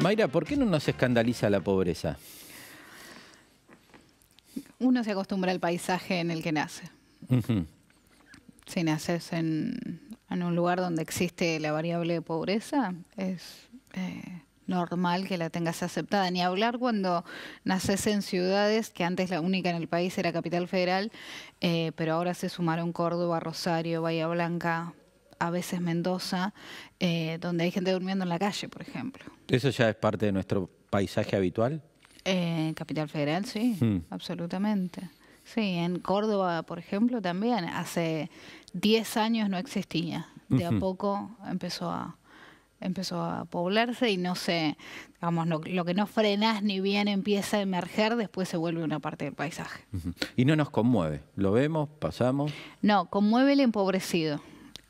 Mayra, ¿por qué no nos escandaliza la pobreza? Uno se acostumbra al paisaje en el que nace. Si naces en, un lugar donde existe la variable de pobreza, es, eh, normal que la tengas aceptada. Ni hablar cuando naces en ciudades, que antes la única en el país era Capital Federal, eh, pero ahora se sumaron Córdoba, Rosario, Bahía Blanca, a veces Mendoza, eh, donde hay gente durmiendo en la calle, por ejemplo. ¿Eso ya es parte de nuestro paisaje habitual? Eh, Capital Federal, sí, hmm. absolutamente. Sí, en Córdoba, por ejemplo, también. Hace 10 años no existía. De a poco empezó a, empezó a poblarse y no se, digamos, lo, que no frenas ni bien empieza a emerger, después se vuelve una parte del paisaje. Y no nos conmueve, lo vemos, pasamos. No, conmueve el empobrecido.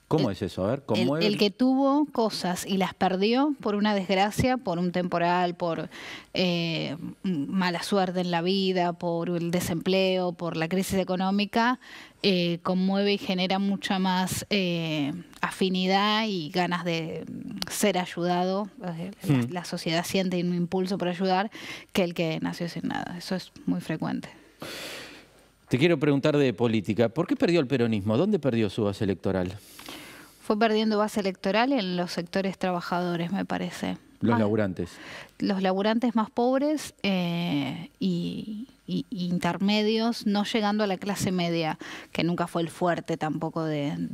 ¿Cómo es eso? A ver, el, que tuvo cosas y las perdió por una desgracia, por un temporal, por eh, mala suerte en la vida, por el desempleo, por la crisis económica, eh, conmueve y genera mucha más eh, afinidad y ganas de ser ayudado. Hmm. La, sociedad siente un impulso por ayudar que el que nació sin nada. Eso es muy frecuente. Te quiero preguntar de política. ¿Por qué perdió el peronismo? ¿Dónde perdió su base electoral? Fue perdiendo base electoral en los sectores trabajadores, me parece. Los laburantes. Los laburantes más pobres e y, intermedios, no llegando a la clase media, que nunca fue el fuerte tampoco del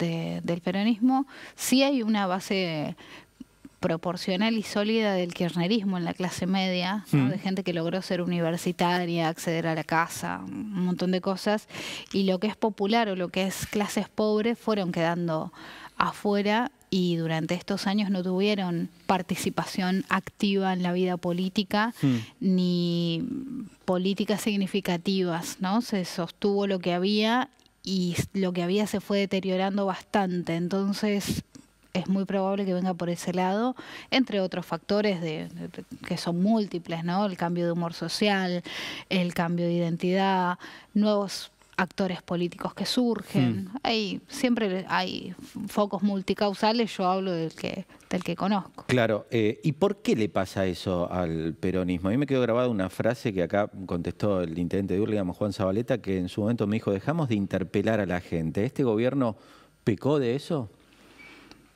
peronismo. Sí hay una base proporcional y sólida del kirchnerismo en la clase media, mm. de gente que logró ser universitaria, acceder a la casa, un montón de cosas, y lo que es popular o lo que es clases pobres fueron quedando afuera y durante estos años no tuvieron participación activa en la vida política mm. ni políticas significativas, ¿no? Se sostuvo lo que había y lo que había se fue deteriorando bastante. Entonces, es muy probable que venga por ese lado, entre otros factores que son múltiples, ¿no? El cambio de humor social, el cambio de identidad, nuevos actores políticos que surgen. Mm. siempre hay focos multicausales, yo hablo del que, del que conozco. Claro, eh, ¿y por qué le pasa eso al peronismo? A mí me quedó grabada una frase que acá contestó el intendente de Uruguay, Juan Zabaleta, que en su momento me dijo, dejamos de interpelar a la gente. ¿Este gobierno pecó de eso?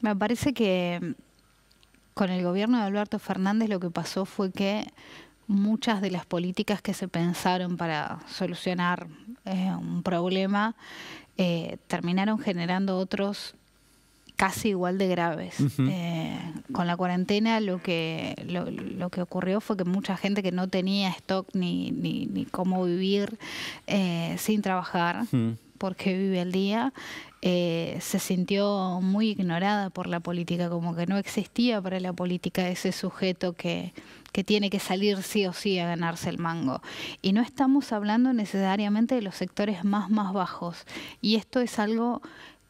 Me parece que mm, con el gobierno de Alberto Fernández lo que pasó fue que muchas de las políticas que se pensaron para solucionar eh, un problema eh, terminaron generando otros casi igual de graves. Eh, con la cuarentena lo que, lo, que ocurrió fue que mucha gente que no tenía stock ni, ni, cómo vivir sin trabajar, porque vive el día, eh, se sintió muy ignorada por la política, como que no existía para la política ese sujeto que, tiene que salir sí o sí a ganarse el mango. Y no estamos hablando necesariamente de los sectores más, más bajos. Y esto es algo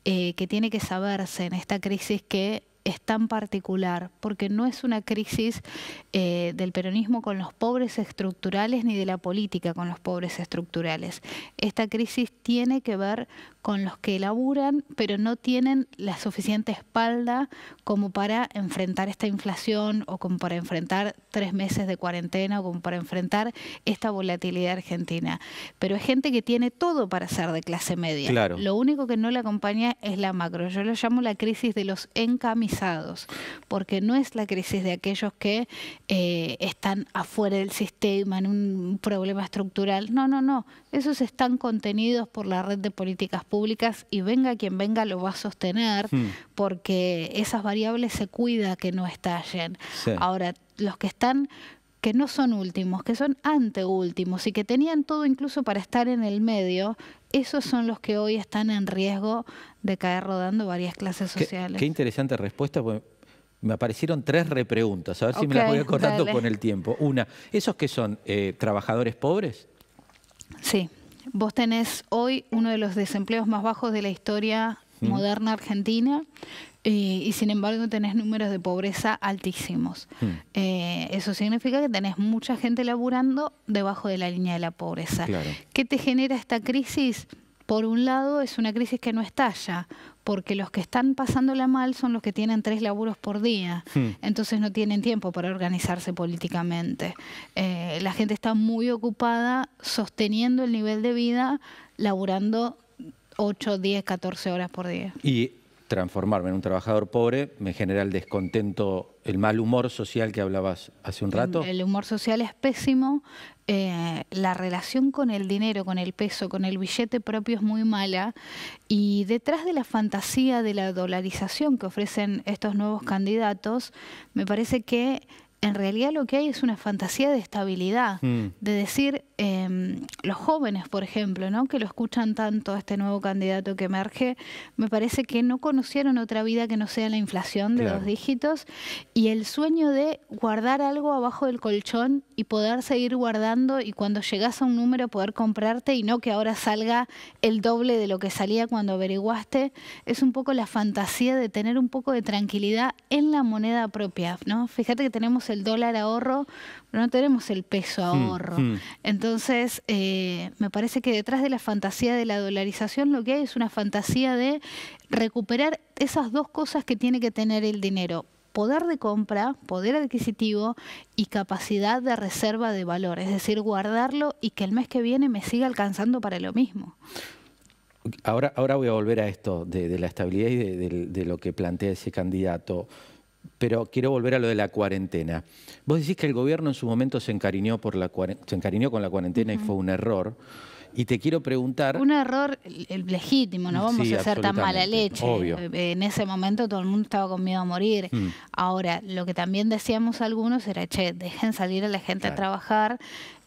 eh, que tiene que saberse en esta crisis que es tan particular, porque no es una crisis eh, del peronismo con los pobres estructurales ni de la política con los pobres estructurales. Esta crisis tiene que ver con los que laburan, pero no tienen la suficiente espalda como para enfrentar esta inflación o como para enfrentar tres meses de cuarentena o como para enfrentar esta volatilidad argentina. Pero es gente que tiene todo para ser de clase media. Claro. Lo único que no le acompaña es la macro. Yo lo llamo la crisis de los encamisados porque no es la crisis de aquellos que eh, están afuera del sistema, en un problema estructural. No, no, no. Esos están contenidos por la red de políticas públicas y venga quien venga lo va a sostener hmm. porque esas variables se cuida que no estallen. Ahora, los que están que no son últimos, que son anteúltimos y que tenían todo incluso para estar en el medio, esos son los que hoy están en riesgo de caer rodando varias clases sociales. Qué, interesante respuesta. me aparecieron tres repreguntas, a ver si me las voy acordando con el tiempo. Una, ¿esos que son eh, trabajadores pobres? Sí. Vos tenés hoy uno de los desempleos más bajos de la historia moderna Argentina, eh, y, sin embargo tenés números de pobreza altísimos. Eh, eso significa que tenés mucha gente laburando debajo de la línea de la pobreza. ¿Qué te genera esta crisis? Por un lado, es una crisis que no estalla, porque los que están pasándola mal son los que tienen tres laburos por día, entonces no tienen tiempo para organizarse políticamente. Eh, la gente está muy ocupada sosteniendo el nivel de vida, laburando 8, 10, 14 horas por día. Y transformarme en un trabajador pobre me genera el descontento, el mal humor social que hablabas hace un rato. El humor social es pésimo, eh, la relación con el dinero, con el peso, con el billete propio es muy mala y detrás de la fantasía de la dolarización que ofrecen estos nuevos candidatos, me parece que en realidad lo que hay es una fantasía de estabilidad, mm. de decir, em, los jóvenes, por ejemplo, ¿no? que lo escuchan tanto a este nuevo candidato que emerge, me parece que no conocieron otra vida que no sea la inflación de dos los dígitos y el sueño de guardar algo abajo del colchón y poder seguir guardando y cuando llegas a un número poder comprarte y no que ahora salga el doble de lo que salía cuando averiguaste, es un poco la fantasía de tener un poco de tranquilidad en la moneda propia. ¿no? Fíjate que tenemos el dólar ahorro, pero no tenemos el peso hmm, ahorro. Hmm. Entonces, eh, me parece que detrás de la fantasía de la dolarización lo que hay es una fantasía de recuperar esas dos cosas que tiene que tener el dinero, poder de compra, poder adquisitivo y capacidad de reserva de valor, es decir, guardarlo y que el mes que viene me siga alcanzando para lo mismo. Ahora, ahora voy a volver a esto de, la estabilidad y de, lo que plantea ese candidato pero quiero volver a lo de la cuarentena. Vos decís que el gobierno en su momento se encariñó, por la, se encariñó con la cuarentena y fue un error. Y te quiero preguntar... Un error legítimo, no vamos a hacer tan mala leche. Eh, en ese momento todo el mundo estaba con miedo a morir. Mm. Ahora, lo que también decíamos algunos era, che, dejen salir a la gente a trabajar.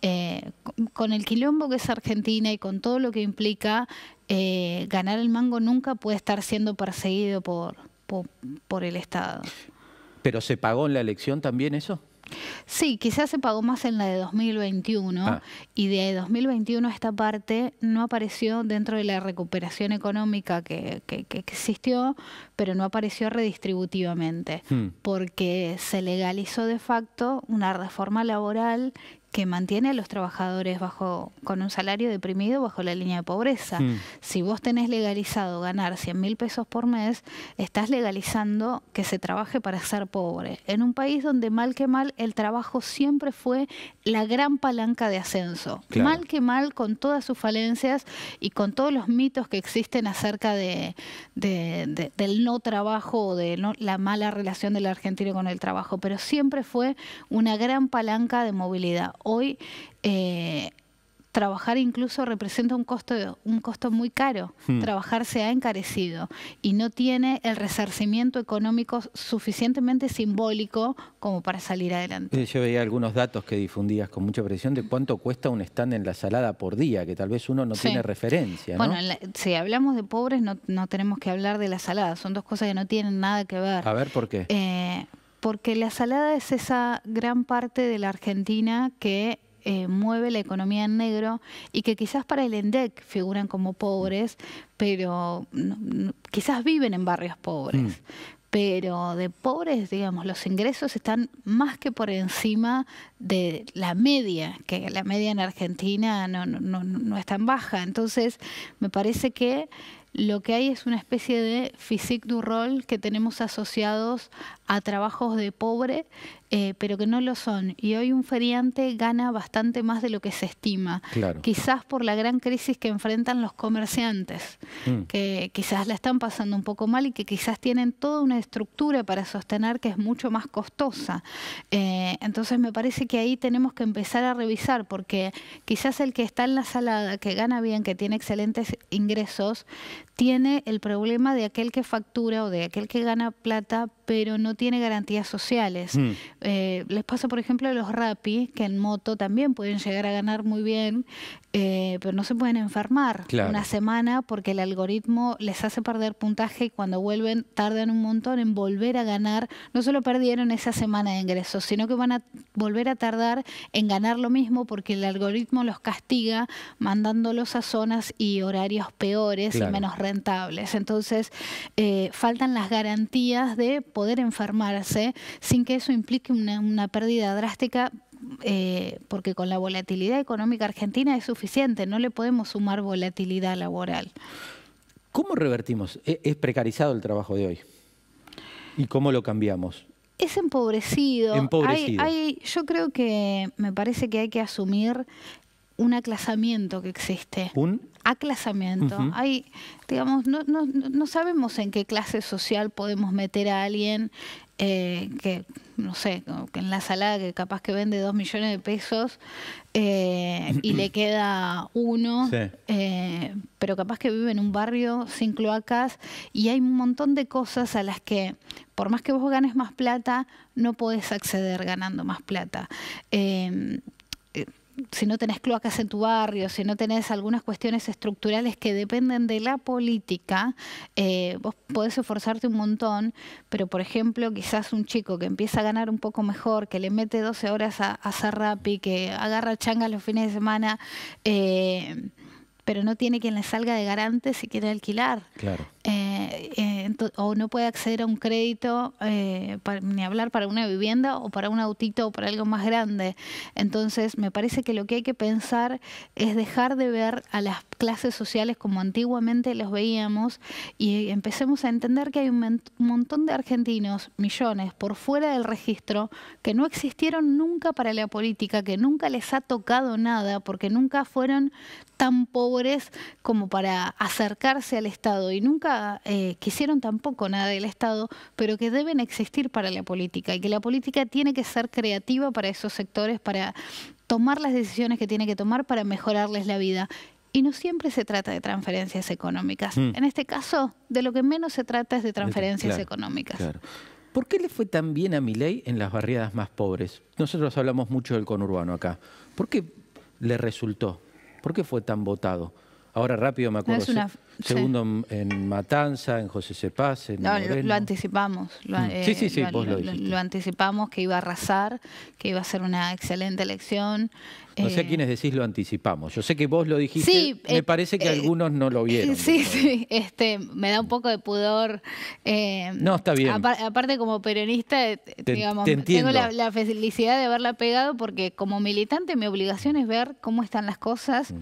Eh, con el quilombo que es Argentina y con todo lo que implica, eh, ganar el mango nunca puede estar siendo perseguido por el Estado. ¿Pero se pagó en la elección también eso? Sí, quizás se pagó más en la de 2021 ah. y de 2021 esta parte no apareció dentro de la recuperación económica que, existió, pero no apareció redistributivamente, hmm. porque se legalizó de facto una reforma laboral que mantiene a los trabajadores bajo con un salario deprimido bajo la línea de pobreza. Mm. Si vos tenés legalizado ganar 100 mil pesos por mes, estás legalizando que se trabaje para ser pobre. En un país donde mal que mal el trabajo siempre fue la gran palanca de ascenso. Mal que mal con todas sus falencias y con todos los mitos que existen acerca de, del no trabajo o de la mala relación del argentino con el trabajo, pero siempre fue una gran palanca de movilidad hoy eh, trabajar incluso representa un costo, un costo muy caro. Hmm. Trabajar se ha encarecido y no tiene el resarcimiento económico suficientemente simbólico como para salir adelante. Eh, yo veía algunos datos que difundías con mucha presión de cuánto cuesta un stand en la salada por día, que tal vez uno no tiene referencia. Bueno, si hablamos de pobres no, tenemos que hablar de la salada, son dos cosas que no tienen nada que ver. A ver, ¿por qué? Eh, porque la salada es esa gran parte de la Argentina que eh, mueve la economía en negro y que quizás para el ENDEC figuran como pobres, pero quizás viven en barrios pobres. Mm. Pero de pobres, digamos, los ingresos están más que por encima de la media, que la media en Argentina no, no, no, no es tan baja. Entonces, me parece que lo que hay es una especie de physique du rol que tenemos asociados a trabajos de pobre eh, pero que no lo son. Y hoy un feriante gana bastante más de lo que se estima. Quizás por la gran crisis que enfrentan los comerciantes, mm. que quizás la están pasando un poco mal y que quizás tienen toda una estructura para sostener que es mucho más costosa. Eh, entonces me parece que ahí tenemos que empezar a revisar, porque quizás el que está en la salada, que gana bien, que tiene excelentes ingresos, tiene el problema de aquel que factura o de aquel que gana plata, pero no tiene garantías sociales. Mm. Eh, les pasa, por ejemplo, a los Rappi que en moto también pueden llegar a ganar muy bien, eh, pero no se pueden enfermar una semana porque el algoritmo les hace perder puntaje y cuando vuelven tardan un montón en volver a ganar. No solo perdieron esa semana de ingresos, sino que van a volver a tardar en ganar lo mismo porque el algoritmo los castiga mandándolos a zonas y horarios peores y menos rentables. Entonces, eh, faltan las garantías de poder enfermarse sin que eso implique una, pérdida drástica eh, porque con la volatilidad económica argentina es suficiente, no le podemos sumar volatilidad laboral. ¿Cómo revertimos? ¿E-, ¿Es precarizado el trabajo de hoy? ¿Y cómo lo cambiamos? Es empobrecido. yo creo que me parece que hay que asumir un aclasamiento que existe. ¿Un? Aclasamiento. Hay, digamos, no, no sabemos en qué clase social podemos meter a alguien eh, que no sé, que en la salada que capaz que vende dos millones de pesos eh, y le queda uno, eh, pero capaz que vive en un barrio sin cloacas y hay un montón de cosas a las que por más que vos ganes más plata, no podés acceder ganando más plata si no tenés cloacas en tu barrio, si no tenés algunas cuestiones estructurales que dependen de la política, eh, vos podés esforzarte un montón, pero por ejemplo, quizás un chico que empieza a ganar un poco mejor, que le mete 12 horas a, hacer rap y que agarra changas los fines de semana, eh, pero no tiene quien le salga de garante si quiere alquilar. Claro. Eh, eh, o no puede acceder a un crédito, eh, ni hablar para una vivienda o para un autito o para algo más grande. Entonces, me parece que lo que hay que pensar es dejar de ver a las clases sociales como antiguamente los veíamos y empecemos a entender que hay un montón de argentinos, millones, por fuera del registro, que no existieron nunca para la política, que nunca les ha tocado nada, porque nunca fueron tan pobres como para acercarse al Estado y nunca eh, quisieron tampoco nada del Estado, pero que deben existir para la política y que la política tiene que ser creativa para esos sectores, para tomar las decisiones que tiene que tomar para mejorarles la vida. Y no siempre se trata de transferencias económicas. Mm. En este caso, de lo que menos se trata es de transferencias económicas. ¿Por qué le fue tan bien a Milei en las barriadas más pobres? Nosotros hablamos mucho del conurbano acá. ¿Por qué le resultó? ¿Por qué fue tan votado? Ahora rápido me acuerdo. segundo en Matanza, en José Cepaz, en no, lo, anticipamos. Mm. Eh, sí, sí, sí, vos lo, lo, anticipamos que iba a arrasar, que iba a ser una excelente elección. No sé a eh, quiénes decís lo anticipamos. Yo sé que vos lo dijiste. Sí, me eh, parece que algunos no lo vieron. Sí, sí. Este, me da un poco de pudor. no, está bien. Aparte, como peronista, digamos, tengo la, felicidad de haberla pegado porque como militante mi obligación es ver cómo están las cosas. Mm.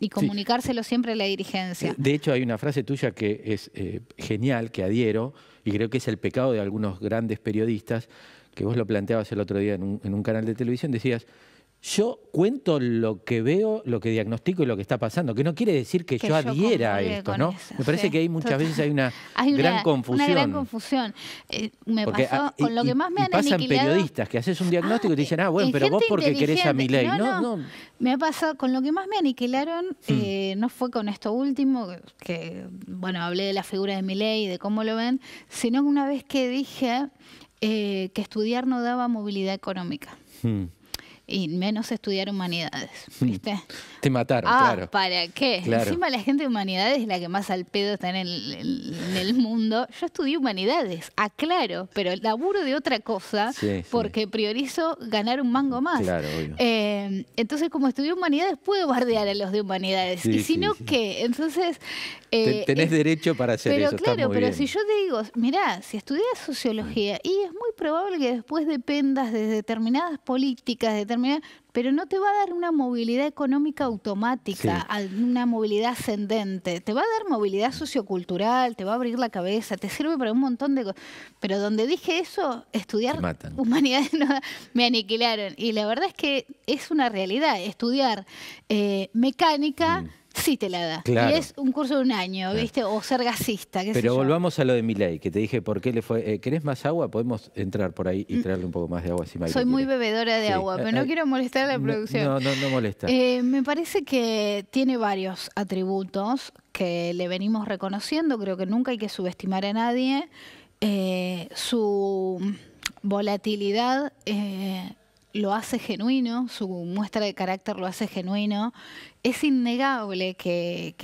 Y comunicárselo siempre a la dirigencia. De hecho, hay una frase tuya que es eh, genial, que adhiero, y creo que es el pecado de algunos grandes periodistas, que vos lo planteabas el otro día en un canal de televisión, decías, yo cuento lo que veo, lo que diagnostico y lo que está pasando, que no quiere decir que, yo adhiera a esto, ¿no? me parece que hay muchas veces hay una, gran confusión. Una confusión. Eh, me pasó ah, con lo que más me pasan periodistas que haces un diagnóstico y te dicen, ah, bueno, pero vos porque querés a mi No Me ha pasado, con lo que más me aniquilaron, hmm. eh, no fue con esto último, que, bueno, hablé de la figura de mi ley, de cómo lo ven, sino una vez que dije eh, que estudiar no daba movilidad económica. Hmm y menos estudiar humanidades, mm. ¿viste? Te mataron, ah, ¿Para qué? Encima la gente de humanidades es la que más al pedo está en el, mundo. Yo estudié humanidades, aclaro, pero laburo de otra cosa porque priorizo ganar un mango más. Claro, obvio. Eh, entonces, como estudié humanidades, puedo bardear a los de humanidades. y si no, ¿qué? Entonces. Eh, tenés derecho para hacer pero, eso. Pero claro, pero si yo digo, mirá, si estudias sociología, y es muy probable que después dependas de determinadas políticas, de determinadas pero no te va a dar una movilidad económica automática, una movilidad ascendente. Te va a dar movilidad sociocultural, te va a abrir la cabeza, te sirve para un montón de cosas. Pero donde dije eso, estudiar humanidades me aniquilaron. Y la verdad es que es una realidad. Estudiar eh, mecánica. Mm sí te la da. Y es un curso de un año, ¿viste? O ser gasista. ¿qué Pero volvamos a lo de ley, que te dije por qué le fue. Eh, ¿Querés más agua? Podemos entrar por ahí y mm. traerle un poco más de agua si Soy muy bebedora de agua, eh, pero no eh, quiero molestar a la producción. No, no, no molesta. me parece que tiene varios atributos que le venimos reconociendo. Creo que nunca hay que subestimar a nadie. su volatilidad lo hace genuino, su muestra de carácter lo hace genuino. Es innegable que,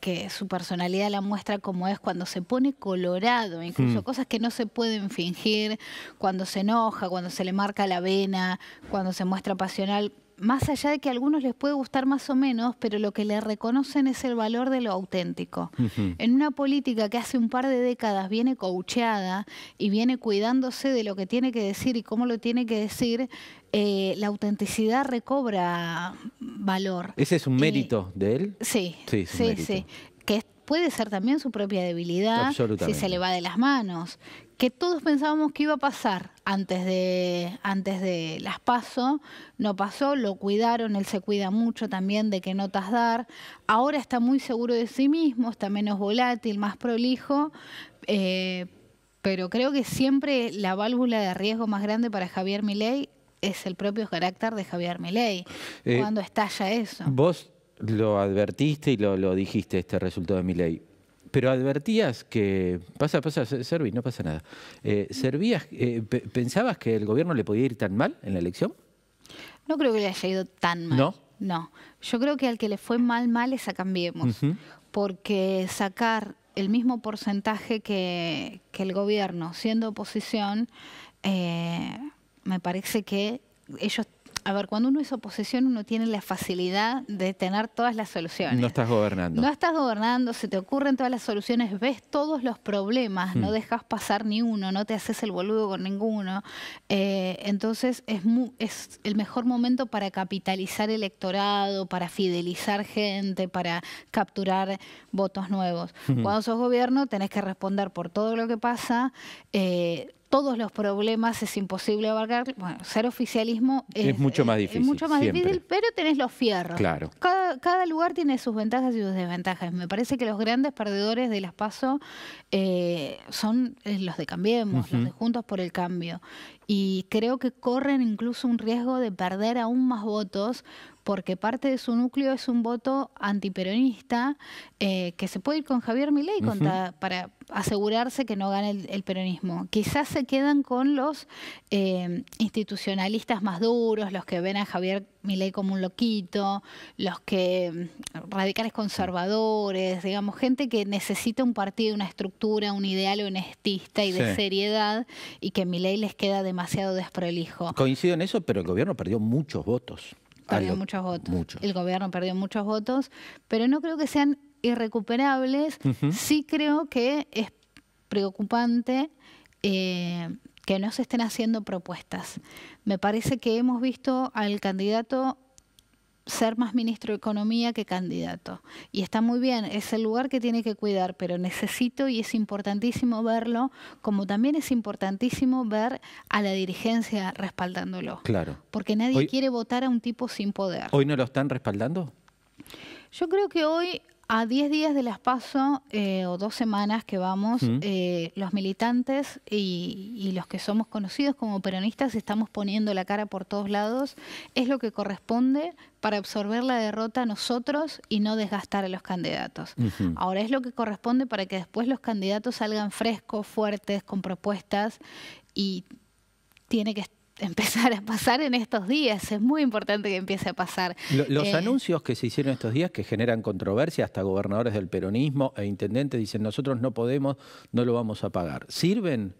que, su personalidad la muestra como es cuando se pone colorado, incluso hmm. cosas que no se pueden fingir, cuando se enoja, cuando se le marca la vena, cuando se muestra pasional más allá de que a algunos les puede gustar más o menos, pero lo que le reconocen es el valor de lo auténtico. En una política que hace un par de décadas viene coacheada y viene cuidándose de lo que tiene que decir y cómo lo tiene que decir, eh, la autenticidad recobra valor. ¿Ese es un mérito de él? Sí, sí, sí, sí. Que puede ser también su propia debilidad si se le va de las manos que todos pensábamos que iba a pasar antes de, antes de las paso, no pasó, lo cuidaron, él se cuida mucho también de qué notas dar, ahora está muy seguro de sí mismo, está menos volátil, más prolijo, eh, pero creo que siempre la válvula de riesgo más grande para Javier Milei es el propio carácter de Javier Milei, eh, cuando estalla eso. Vos lo advertiste y lo, lo dijiste, este resultado de Milei pero advertías que, pasa, pasa, Servi, no pasa nada. Eh, servías, eh, ¿Pensabas que el gobierno le podía ir tan mal en la elección? No creo que le haya ido tan mal. ¿No? No. Yo creo que al que le fue mal, mal es a Cambiemos. Porque sacar el mismo porcentaje que, el gobierno siendo oposición, eh, me parece que ellos a ver, cuando uno es oposición, uno tiene la facilidad de tener todas las soluciones. No estás gobernando. No estás gobernando, se te ocurren todas las soluciones, ves todos los problemas, no mm. dejas pasar ni uno, no te haces el boludo con ninguno. Eh, entonces es, es el mejor momento para capitalizar electorado, para fidelizar gente, para capturar votos nuevos. Cuando sos gobierno tenés que responder por todo lo que pasa. Eh, todos los problemas, es imposible abarcar. Bueno, ser oficialismo es, mucho más difícil. Es mucho más difícil, pero tenés los fierros. Claro. Cada, lugar tiene sus ventajas y sus desventajas. Me parece que los grandes perdedores de las PASO eh, son eh, los de Cambiemos, los de Juntos por el Cambio. Y creo que corren incluso un riesgo de perder aún más votos porque parte de su núcleo es un voto antiperonista eh, que se puede ir con Javier Milei para asegurarse que no gane el, peronismo. Quizás se quedan con los eh, institucionalistas más duros, los que ven a Javier Milei como un loquito, los que mm, radicales conservadores, digamos, gente que necesita un partido, una estructura, un ideal honestista y de seriedad y que Milei les queda demasiado desprolijo. Coincido en eso, pero el gobierno perdió muchos votos muchos votos. El gobierno perdió muchos votos, pero no creo que sean irrecuperables. Sí creo que es preocupante eh, que no se estén haciendo propuestas. Me parece que hemos visto al candidato ser más ministro de Economía que candidato. Y está muy bien, es el lugar que tiene que cuidar, pero necesito y es importantísimo verlo, como también es importantísimo ver a la dirigencia respaldándolo. Claro. Porque nadie quiere votar a un tipo sin poder. ¿Hoy no lo están respaldando? Yo creo que hoy a 10 días de las PASO, eh, o dos semanas que vamos, eh, los militantes y, los que somos conocidos como peronistas estamos poniendo la cara por todos lados. Es lo que corresponde para absorber la derrota a nosotros y no desgastar a los candidatos. Ahora es lo que corresponde para que después los candidatos salgan frescos, fuertes, con propuestas y tiene que estar empezar a pasar en estos días. Es muy importante que empiece a pasar. los eh, anuncios que se hicieron estos días que generan controversia, hasta gobernadores del peronismo e intendentes dicen nosotros no podemos, no lo vamos a pagar. ¿Sirven?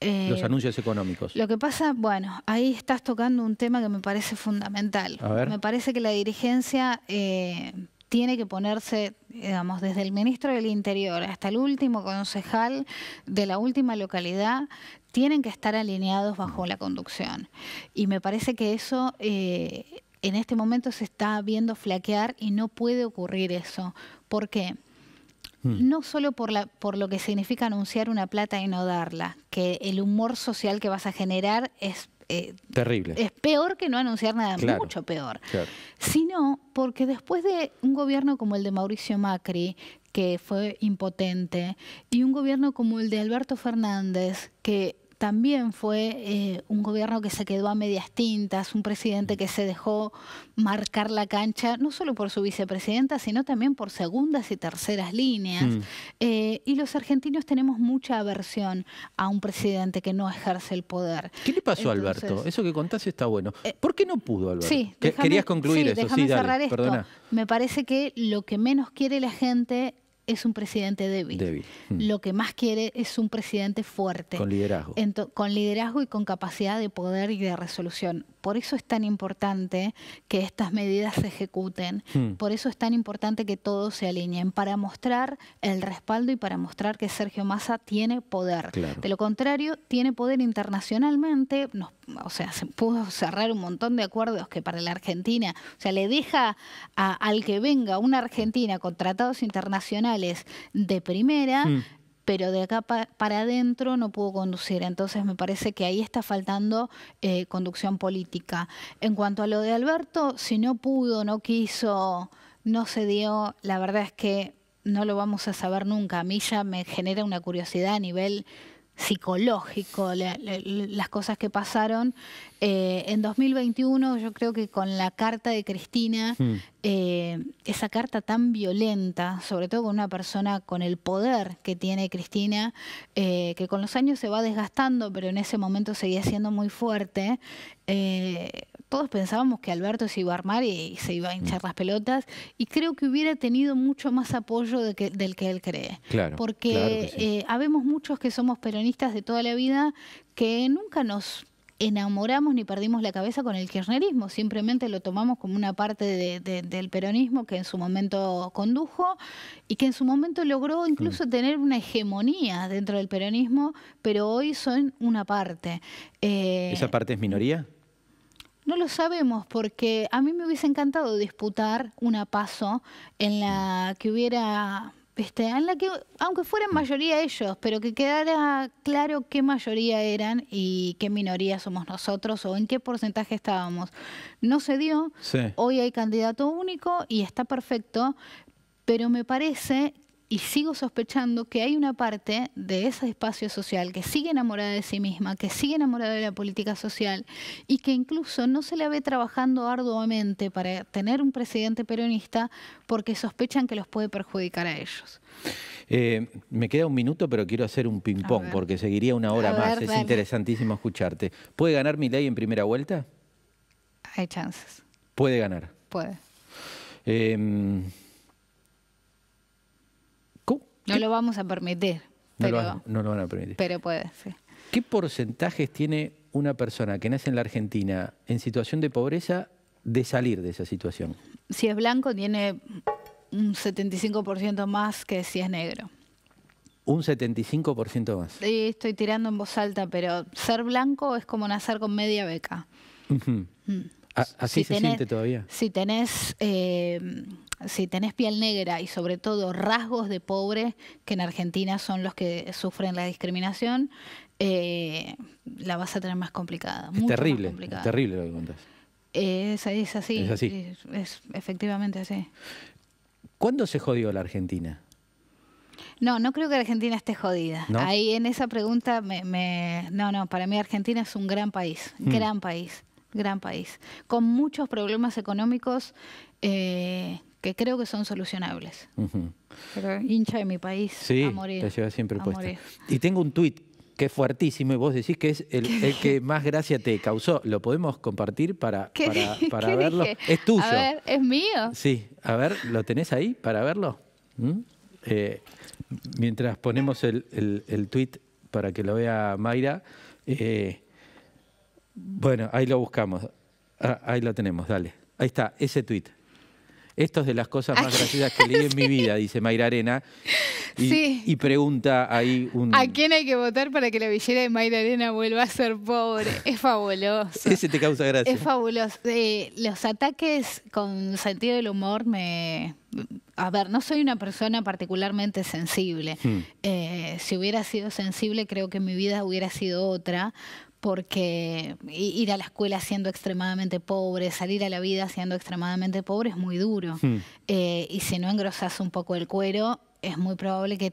Eh, los anuncios económicos. Lo que pasa, bueno, ahí estás tocando un tema que me parece fundamental. Me parece que la dirigencia eh, tiene que ponerse, digamos, desde el ministro del Interior hasta el último concejal de la última localidad, tienen que estar alineados bajo la conducción. Y me parece que eso eh, en este momento se está viendo flaquear y no puede ocurrir eso. ¿Por qué? Hmm. no solo por, la, por lo que significa anunciar una plata y no darla, que el humor social que vas a generar es eh, Terrible. Es peor que no anunciar nada, mucho peor. Sino porque después de un gobierno como el de Mauricio Macri, que fue impotente, y un gobierno como el de Alberto Fernández, que también fue eh, un gobierno que se quedó a medias tintas, un presidente que se dejó marcar la cancha, no solo por su vicepresidenta, sino también por segundas y terceras líneas. Mm. Eh, y los argentinos tenemos mucha aversión a un presidente que no ejerce el poder. ¿Qué le pasó a Alberto? Eso que contás está bueno. Eh, ¿Por qué no pudo Alberto? Sí, Querías concluir eso. Sí, cerrar esto. Me parece que lo que menos quiere la gente es un presidente débil. Hmm. Lo que más quiere es un presidente fuerte. Con liderazgo. con liderazgo y con capacidad de poder y de resolución. Por eso es tan importante que estas medidas se ejecuten. Hmm. Por eso es tan importante que todos se alineen para mostrar el respaldo y para mostrar que Sergio Massa tiene poder. De lo contrario, tiene poder internacionalmente. o sea, se pudo cerrar un montón de acuerdos que para la Argentina, o sea, le deja al que venga una Argentina con tratados internacionales de primera. Mm. pero de acá para adentro no pudo conducir, entonces me parece que ahí está faltando eh, conducción política. En cuanto a lo de Alberto, si no pudo, no quiso, no se dio, la verdad es que no lo vamos a saber nunca. A mí ya me genera una curiosidad a nivel psicológico, las cosas que pasaron. Eh, en 2021 yo creo que con la carta de Cristina, hmm. eh, esa carta tan violenta, sobre todo con una persona con el poder que tiene Cristina, eh, que con los años se va desgastando, pero en ese momento seguía siendo muy fuerte, todos pensábamos que Alberto se iba a armar y se iba a mm. hinchar las pelotas y creo que hubiera tenido mucho más apoyo que, del que él cree. Porque eh, habemos muchos que somos peronistas de toda la vida que nunca nos enamoramos ni perdimos la cabeza con el kirchnerismo, simplemente lo tomamos como una parte del peronismo que en su momento condujo y que en su momento logró mm. incluso tener una hegemonía dentro del peronismo, pero hoy son una parte. Eh, ¿Esa parte es minoría? No lo sabemos porque a mí me hubiese encantado disputar una paso en la que hubiera este, en la que, aunque fueran mm. mayoría ellos, pero que quedara claro qué mayoría eran y qué minoría somos nosotros o en qué porcentaje estábamos. No se dio, hoy hay candidato único y está perfecto, pero me parece y sigo sospechando que hay una parte de ese espacio social que sigue enamorada de sí misma, que sigue enamorada de la política social y que incluso no se la ve trabajando arduamente para tener un presidente peronista porque sospechan que los puede perjudicar a ellos. Eh, me queda un minuto, pero quiero hacer un ping-pong porque seguiría una hora más. Es interesantísimo escucharte. ¿Puede ganar mi ley en primera vuelta? Hay chances. ¿Puede ganar? Puede. Eh, no lo vamos a permitir. No, pero, lo van, no a permitir. Pero puede, sí. ¿Qué porcentajes tiene una persona que nace en la Argentina en situación de pobreza de salir de esa situación? Si es blanco, tiene un 75% más que si es negro. Un 75% más. Sí, estoy tirando en voz alta, pero ser blanco es como nacer con media beca. Mm. ¿Así se siente todavía? Si tenés eh, si tenés piel negra y sobre todo rasgos de pobre, que en Argentina son los que sufren la discriminación, eh, la vas a tener más complicada. Es terrible, Es terrible lo que contás. es, así. Es así. Es, efectivamente así. ¿Cuándo se jodió la Argentina? No, no creo que Argentina esté jodida. Ahí en esa pregunta me, No, no, para mí Argentina es un gran país, mm. gran país, gran país. Con muchos problemas económicos eh, que creo que son solucionables. Pero hincha de mi país, sí, Te siempre puesto. Y tengo un tweet que es fuertísimo y vos decís que es el, que más gracia te causó. ¿Lo podemos compartir para, para, verlo? Es tuyo. A ver, es mío. Sí, a ver, ¿lo tenés ahí para verlo? ¿Mm? Eh, mientras ponemos el, el, tuit para que lo vea Mayra. Eh, bueno, ahí lo buscamos. Ah, ahí lo tenemos, dale. Ahí está, ese tuit. Esto es de las cosas más graciosas que leí en mi vida, dice Mayra Arena. Y, sí. y pregunta ahí un... ¿A quién hay que votar para que la villera de Mayra Arena vuelva a ser pobre? Es fabuloso. Ese te causa gracia. Es fabuloso. los ataques con sentido del humor me... A ver, no soy una persona particularmente sensible. Hmm. Eh, si hubiera sido sensible, creo que mi vida hubiera sido otra, porque ir a la escuela siendo extremadamente pobre, salir a la vida siendo extremadamente pobre es muy duro. Hmm. Eh, y si no engrosas un poco el cuero, es muy probable que,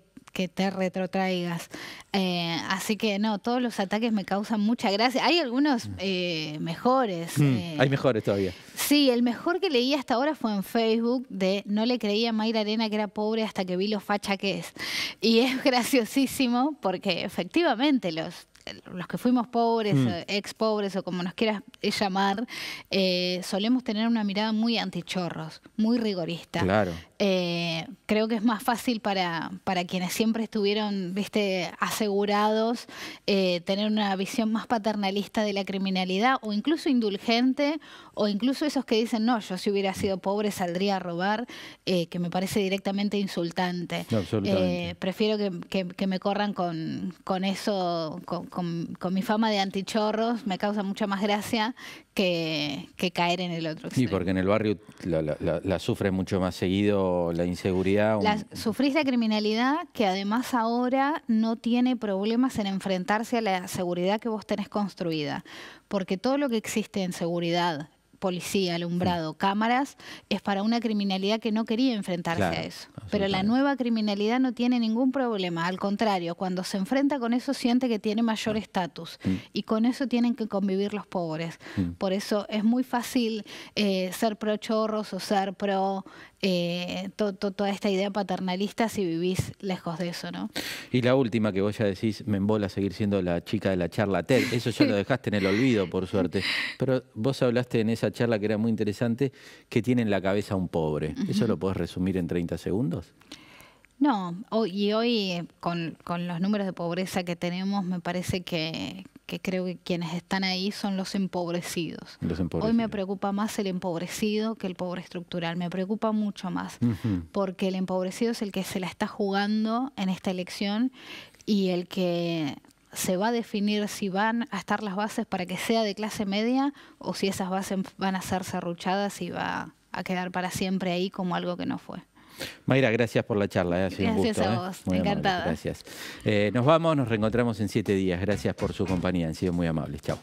te retrotraigas. Eh, así que no, todos los ataques me causan mucha gracia. Hay algunos hmm. eh, mejores. Hmm. hay mejores todavía. Sí, el mejor que leí hasta ahora fue en Facebook de No le creía a Mayra Arena que era pobre hasta que vi los fachaques, Y es graciosísimo porque efectivamente los los que fuimos pobres, mm. ex pobres o como nos quieras eh, llamar, eh, solemos tener una mirada muy antichorros, muy rigorista. Claro. Eh, creo que es más fácil para, para quienes siempre estuvieron viste, asegurados tener una visión más paternalista de la criminalidad o incluso indulgente o incluso esos que dicen, no, yo si hubiera sido pobre saldría a robar, que me parece directamente insultante. absolutamente. prefiero que, me corran con, con eso, con, con, mi fama de antichorros, me causa mucha más gracia que, caer en el otro. Sí, porque en el barrio la, sufre mucho más seguido la inseguridad. Un... sufrís la criminalidad que además ahora no tiene problemas en enfrentarse a la seguridad que vos tenés construida. Porque todo lo que existe en seguridad, policía, alumbrado, cámaras, es para una criminalidad que no quería enfrentarse a eso. Pero la nueva criminalidad no tiene ningún problema, al contrario, cuando se enfrenta con eso siente que tiene mayor ah. estatus mm. y con eso tienen que convivir los pobres. Mm. Por eso es muy fácil eh, ser pro chorros o ser pro eh, toda esta idea paternalista si vivís lejos de eso, ¿no? Y la última que vos ya decís, me embola seguir siendo la chica de la charla TED, eso ya lo dejaste en el olvido, por suerte, pero vos hablaste en esa charla que era muy interesante, que tiene en la cabeza un pobre, ¿eso lo podés resumir en 30 segundos? No, y hoy eh, con, los números de pobreza que tenemos, me parece que, que creo que quienes están ahí son los empobrecidos. Hoy me preocupa más el empobrecido que el pobre estructural, me preocupa mucho más, porque el empobrecido es el que se la está jugando en esta elección y el que se va a definir si van a estar las bases para que sea de clase media o si esas bases van a ser cerruchadas y va a quedar para siempre ahí como algo que no fue. Mayra, gracias por la charla. Eh, gracias a eh. vos, encantada. Eh, nos vamos, nos reencontramos en siete días. Gracias por su compañía, han sido muy amables. Chao.